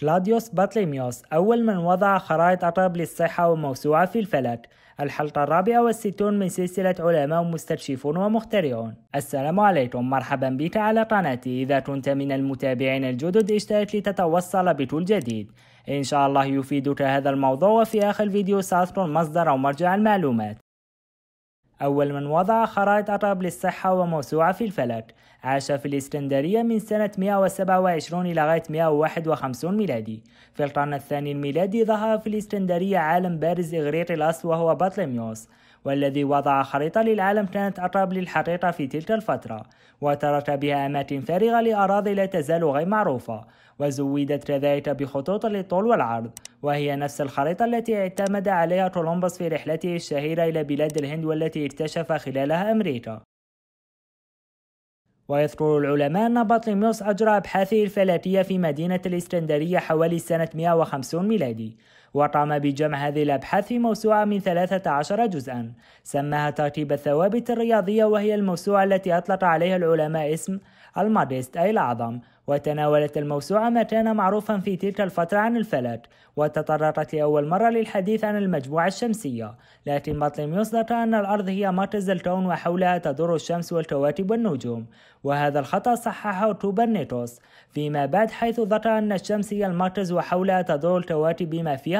كلاديوس باتليميوس أول من وضع خرائط أطرب للصحة وموسوعة في الفلك الحلقة الرابعة والستون من سلسلة علماء مستكشفون ومخترعون السلام عليكم مرحبا بك على قناتي إذا كنت من المتابعين الجدد اشترك لتتوصل بكل جديد إن شاء الله يفيدك هذا الموضوع وفي آخر الفيديو سأذكر مصدر أو مرجع المعلومات أول من وضع خرائط عطب للصحة وموسوعة في الفلك عاش في الإسكندرية من سنة 127 إلى غاية 151 ميلادي في القرن الثاني الميلادي ظهر في الإسكندرية عالم بارز إغريق الأصل وهو بطليميوس والذي وضع خريطة للعالم كانت أقرب للحقيقة في تلك الفترة وترك بها أماكن فارغة لأراضي لا تزال غير معروفة وزودت كذلك بخطوط للطول والعرض وهي نفس الخريطة التي اعتمد عليها كولومبوس في رحلته الشهيرة إلى بلاد الهند والتي اكتشف خلالها أمريكا ويذكر العلماء أن بطليموس أجرى أبحاثه الفلكية في مدينة الإسكندرية حوالي سنة 150 ميلادي وقام بجمع هذه الأبحاث في موسوعة من 13 جزءا سماها ترتيب الثوابت الرياضية وهي الموسوعة التي أطلق عليها العلماء اسم الماديست أي الأعظم وتناولت الموسوعة ما كان معروفا في تلك الفترة عن الفلك وتطرقت لأول مرة للحديث عن المجموعة الشمسية لكن بطلم يصدق أن الأرض هي مركز الكون وحولها تدور الشمس والكواكب والنجوم وهذا الخطأ صححه كوبرنيكوس فيما بعد حيث ذكر أن الشمس هي المركز وحولها تدور الكواكب بما فيها